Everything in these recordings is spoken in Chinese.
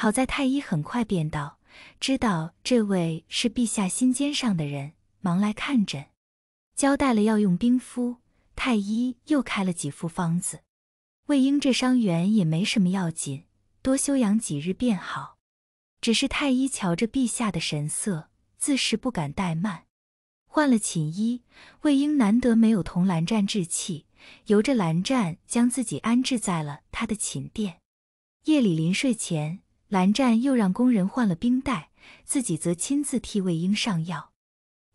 好在太医很快便到，知道这位是陛下心尖上的人，忙来看诊，交代了要用冰敷。太医又开了几副方子。魏婴这伤员也没什么要紧，多休养几日便好。只是太医瞧着陛下的神色，自是不敢怠慢。换了寝衣，魏婴难得没有同蓝湛置气，由着蓝湛将自己安置在了他的寝殿。夜里临睡前。蓝湛又让工人换了冰袋，自己则亲自替魏婴上药。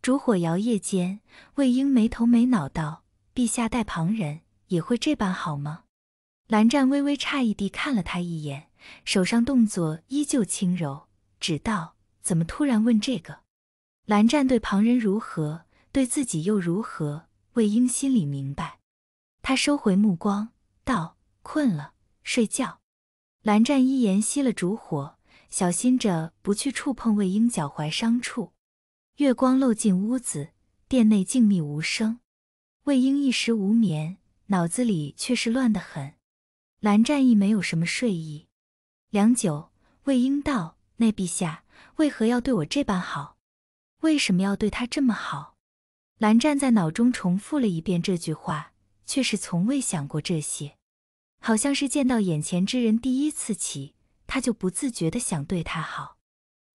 烛火摇曳间，魏婴没头没脑道：“陛下待旁人也会这般好吗？”蓝湛微微诧异地看了他一眼，手上动作依旧轻柔，只道：“怎么突然问这个？”蓝湛对旁人如何，对自己又如何？魏婴心里明白，他收回目光，道：“困了，睡觉。”蓝湛一言熄了烛火，小心着不去触碰魏婴脚踝伤处。月光漏进屋子，殿内静谧无声。魏婴一时无眠，脑子里却是乱得很。蓝湛亦没有什么睡意。良久，魏婴道：“那陛下为何要对我这般好？为什么要对他这么好？”蓝湛在脑中重复了一遍这句话，却是从未想过这些。好像是见到眼前之人第一次起，他就不自觉的想对他好。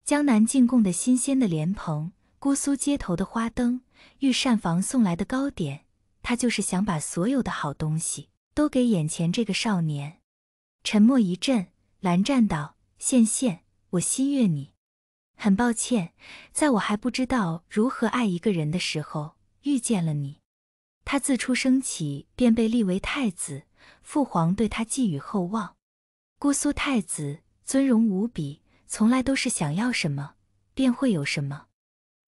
江南进贡的新鲜的莲蓬，姑苏街头的花灯，御膳房送来的糕点，他就是想把所有的好东西都给眼前这个少年。沉默一阵，蓝湛道：“羡羡，我心悦你。很抱歉，在我还不知道如何爱一个人的时候遇见了你。”他自出生起便被立为太子。父皇对他寄予厚望，姑苏太子尊荣无比，从来都是想要什么便会有什么，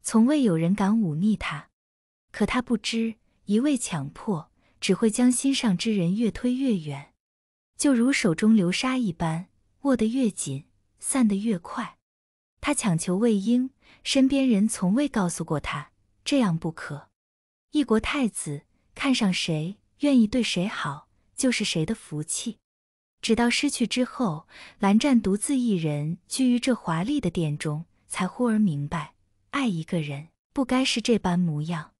从未有人敢忤逆他。可他不知，一味强迫只会将心上之人越推越远，就如手中流沙一般，握得越紧，散得越快。他强求魏婴，身边人从未告诉过他这样不可。一国太子看上谁，愿意对谁好。就是谁的福气。直到失去之后，蓝湛独自一人居于这华丽的殿中，才忽而明白，爱一个人不该是这般模样。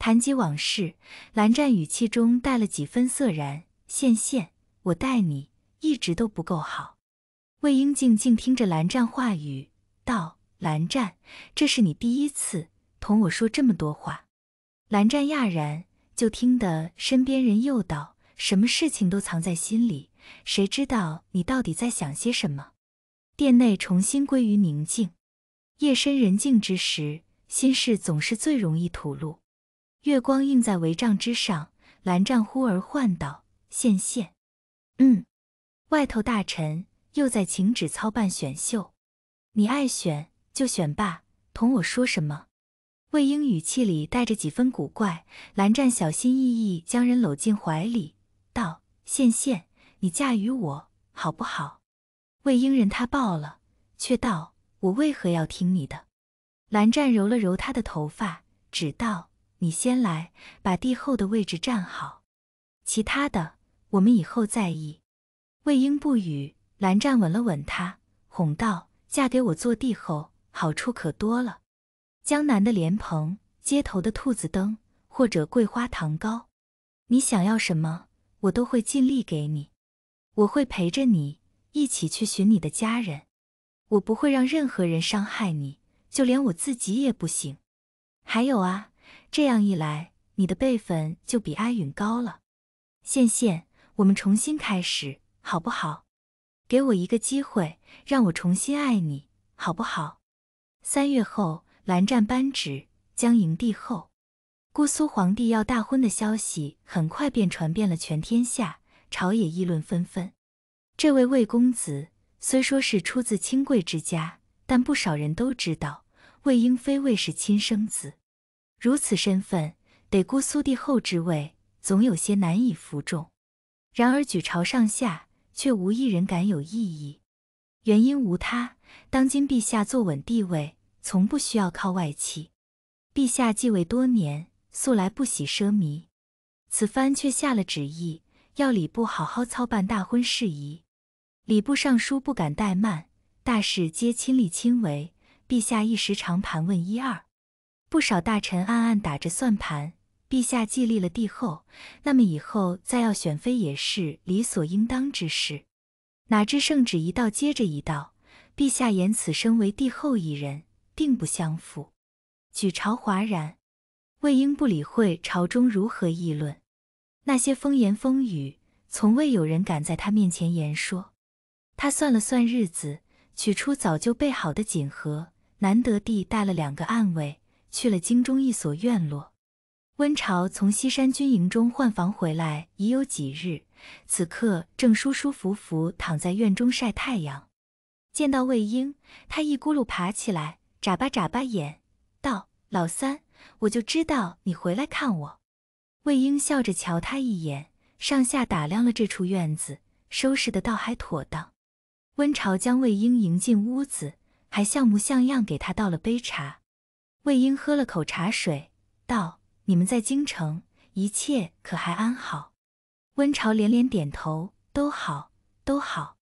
谈及往事，蓝湛语气中带了几分涩然。羡羡，我待你一直都不够好。魏婴静静听着蓝湛话语，道：“蓝湛，这是你第一次同我说这么多话。”蓝湛讶然，就听得身边人又道。什么事情都藏在心里，谁知道你到底在想些什么？殿内重新归于宁静。夜深人静之时，心事总是最容易吐露。月光映在帷帐之上，蓝湛忽而唤道：“羡羡，嗯，外头大臣又在请旨操办选秀，你爱选就选吧，同我说什么？”魏婴语气里带着几分古怪。蓝湛小心翼翼将人搂进怀里。道：“羡羡，你嫁与我好不好？”魏婴任他抱了，却道：“我为何要听你的？”蓝湛揉了揉他的头发，只道：“你先来，把帝后的位置站好，其他的我们以后再议。”魏婴不语，蓝湛吻了吻他，哄道：“嫁给我做帝后，好处可多了。江南的莲蓬，街头的兔子灯，或者桂花糖糕，你想要什么？”我都会尽力给你，我会陪着你一起去寻你的家人，我不会让任何人伤害你，就连我自己也不行。还有啊，这样一来，你的辈分就比阿允高了。羡羡，我们重新开始好不好？给我一个机会，让我重新爱你，好不好？三月后，蓝湛扳指，将营地后。姑苏皇帝要大婚的消息很快便传遍了全天下，朝野议论纷纷。这位魏公子虽说是出自清贵之家，但不少人都知道魏婴非魏氏亲生子。如此身份，得姑苏帝后之位，总有些难以服众。然而举朝上下却无一人敢有异议，原因无他，当今陛下坐稳帝位，从不需要靠外戚。陛下继位多年。素来不喜奢靡，此番却下了旨意，要礼部好好操办大婚事宜。礼部尚书不敢怠慢，大事皆亲力亲为。陛下一时常盘问一二，不少大臣暗暗打着算盘：陛下既立了帝后，那么以后再要选妃也是理所应当之事。哪知圣旨一道接着一道，陛下言此生为帝后一人，并不相符，举朝哗然。魏婴不理会朝中如何议论，那些风言风语，从未有人敢在他面前言说。他算了算日子，取出早就备好的锦盒，难得地带了两个暗卫去了京中一所院落。温晁从西山军营中换房回来已有几日，此刻正舒舒服服躺在院中晒太阳。见到魏婴，他一咕噜爬起来，眨巴眨巴眼，道。老三，我就知道你回来看我。魏婴笑着瞧他一眼，上下打量了这处院子，收拾的倒还妥当。温晁将魏婴迎进屋子，还像模像样给他倒了杯茶。魏婴喝了口茶水，道：“你们在京城，一切可还安好？”温晁连连点头：“都好，都好。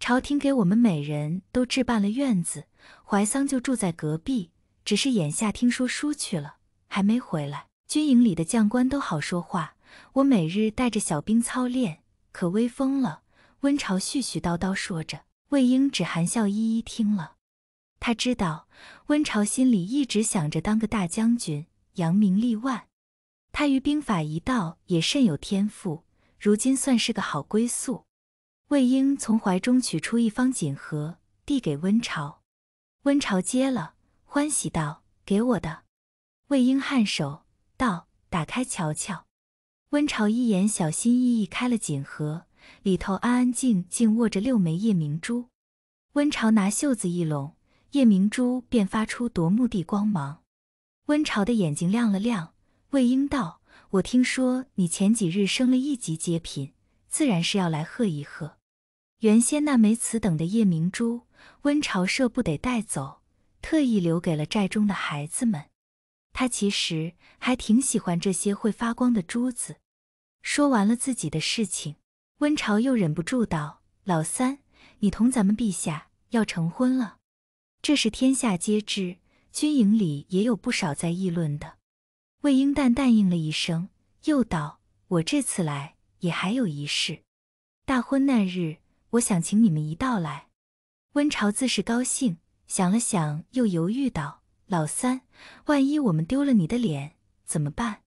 朝廷给我们每人都置办了院子，怀桑就住在隔壁。”只是眼下听说书去了，还没回来。军营里的将官都好说话，我每日带着小兵操练，可威风了。温晁絮絮叨叨说着，魏婴只含笑一一听了。他知道温晁心里一直想着当个大将军，扬名立万。他于兵法一道也甚有天赋，如今算是个好归宿。魏婴从怀中取出一方锦盒，递给温晁。温晁接了。欢喜道：“给我的。”魏婴颔首道：“打开瞧瞧。”温晁一眼，小心翼翼开了锦盒，里头安安静静握着六枚夜明珠。温晁拿袖子一拢，夜明珠便发出夺目的光芒。温晁的眼睛亮了亮。魏婴道：“我听说你前几日升了一级阶品，自然是要来贺一贺。原先那枚此等的夜明珠，温晁舍不得带走。”特意留给了寨中的孩子们，他其实还挺喜欢这些会发光的珠子。说完了自己的事情，温晁又忍不住道：“老三，你同咱们陛下要成婚了，这是天下皆知，军营里也有不少在议论的。”魏婴淡淡应了一声，又道：“我这次来也还有一事，大婚那日，我想请你们一道来。”温晁自是高兴。想了想，又犹豫道：“老三，万一我们丢了你的脸怎么办？”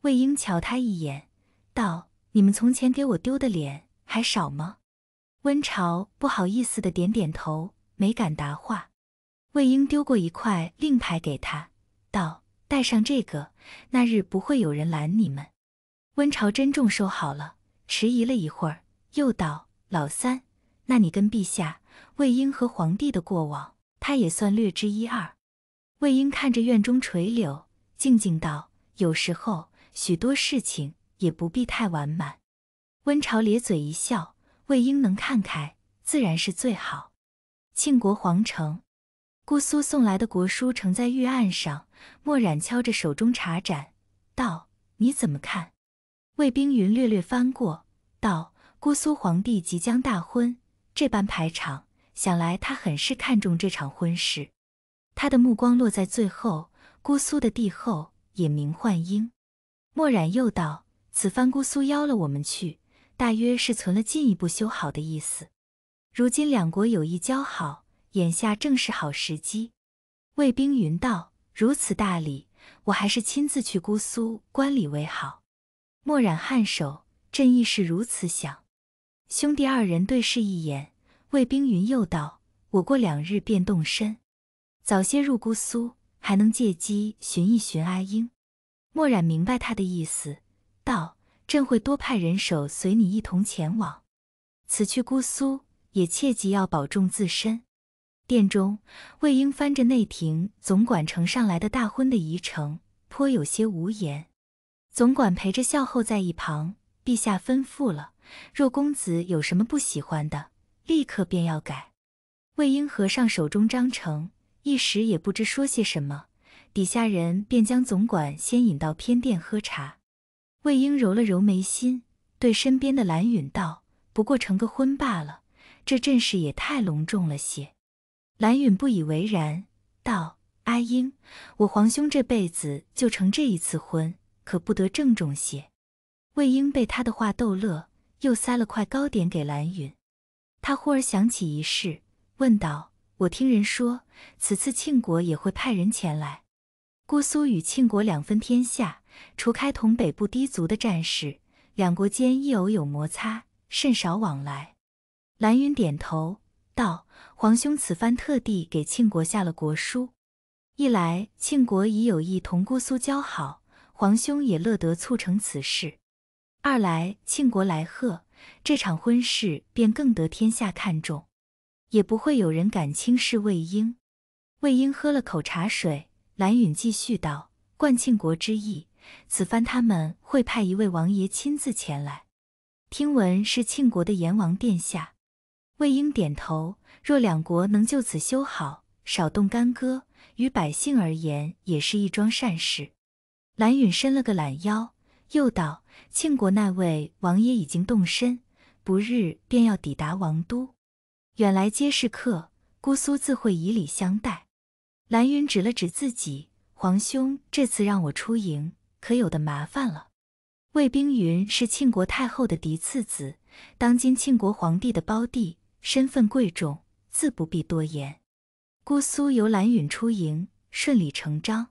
魏婴瞧他一眼，道：“你们从前给我丢的脸还少吗？”温晁不好意思的点点头，没敢答话。魏婴丢过一块令牌给他，道：“带上这个，那日不会有人拦你们。”温晁珍重收好了，迟疑了一会儿，又道：“老三，那你跟陛下、魏婴和皇帝的过往……”他也算略知一二。魏婴看着院中垂柳，静静道：“有时候，许多事情也不必太完满。”温晁咧嘴一笑，魏婴能看开，自然是最好。庆国皇城，姑苏送来的国书呈在玉案上，墨染敲着手中茶盏，道：“你怎么看？”魏冰云略略翻过，道：“姑苏皇帝即将大婚，这般排场。”想来他很是看重这场婚事，他的目光落在最后，姑苏的帝后也名焕英。墨染又道：“此番姑苏邀了我们去，大约是存了进一步修好的意思。如今两国有意交好，眼下正是好时机。”魏冰云道：“如此大礼，我还是亲自去姑苏观礼为好。”墨染颔首：“朕亦是如此想。”兄弟二人对视一眼。魏冰云又道：“我过两日便动身，早些入姑苏，还能借机寻一寻阿英。”墨染明白他的意思，道：“朕会多派人手随你一同前往。此去姑苏，也切记要保重自身。”殿中，魏婴翻着内廷总管呈上来的大婚的仪程，颇有些无言。总管陪着笑后在一旁，陛下吩咐了，若公子有什么不喜欢的。立刻便要改，魏婴合上手中章程，一时也不知说些什么。底下人便将总管先引到偏殿喝茶。魏婴揉了揉眉心，对身边的蓝允道：“不过成个婚罢了，这阵势也太隆重了些。”蓝允不以为然，道：“阿英，我皇兄这辈子就成这一次婚，可不得郑重些？”魏婴被他的话逗乐，又塞了块糕点给蓝允。他忽而想起一事，问道：“我听人说，此次庆国也会派人前来。姑苏与庆国两分天下，除开同北部低族的战事，两国间亦偶有摩擦，甚少往来。”蓝云点头道：“皇兄此番特地给庆国下了国书，一来庆国已有意同姑苏交好，皇兄也乐得促成此事；二来庆国来贺。”这场婚事便更得天下看重，也不会有人敢轻视魏婴。魏婴喝了口茶水，蓝允继续道：“冠庆国之意，此番他们会派一位王爷亲自前来，听闻是庆国的阎王殿下。”魏婴点头：“若两国能就此修好，少动干戈，于百姓而言也是一桩善事。”蓝允伸了个懒腰。又道：“庆国那位王爷已经动身，不日便要抵达王都。远来皆是客，姑苏自会以礼相待。”蓝云指了指自己：“皇兄这次让我出营，可有的麻烦了。”魏冰云是庆国太后的嫡次子，当今庆国皇帝的胞弟，身份贵重，自不必多言。姑苏由蓝云出营，顺理成章。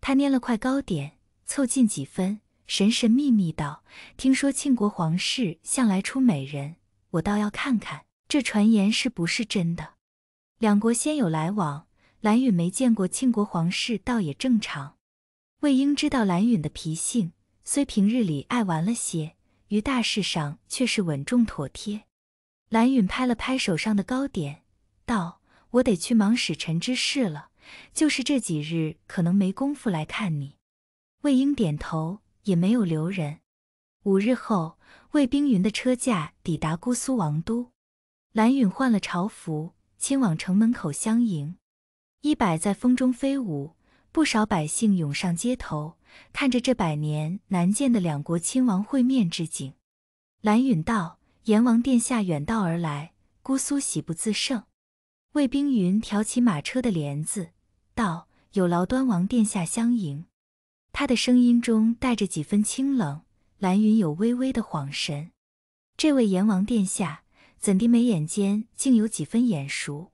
他捏了块糕点，凑近几分。神神秘秘道：“听说庆国皇室向来出美人，我倒要看看这传言是不是真的。”两国先有来往，蓝允没见过庆国皇室，倒也正常。魏婴知道蓝允的脾性，虽平日里爱玩了些，于大事上却是稳重妥帖。蓝允拍了拍手上的糕点，道：“我得去忙使臣之事了，就是这几日可能没工夫来看你。”魏婴点头。也没有留人。五日后，魏冰云的车驾抵达姑苏王都，蓝允换了朝服，亲往城门口相迎。衣摆在风中飞舞，不少百姓涌上街头，看着这百年难见的两国亲王会面之景。蓝允道：“阎王殿下远道而来，姑苏喜不自胜。”魏冰云挑起马车的帘子，道：“有劳端王殿下相迎。”他的声音中带着几分清冷，蓝云有微微的晃神。这位阎王殿下怎地眉眼间竟有几分眼熟？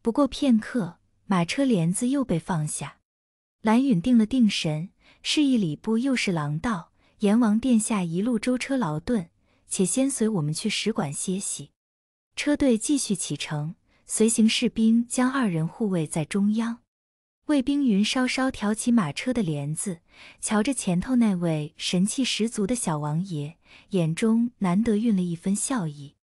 不过片刻，马车帘子又被放下。蓝云定了定神，示意礼部又是郎道：“阎王殿下一路舟车劳顿，且先随我们去使馆歇息。”车队继续启程，随行士兵将二人护卫在中央。魏冰云稍稍挑起马车的帘子，瞧着前头那位神气十足的小王爷，眼中难得蕴了一分笑意。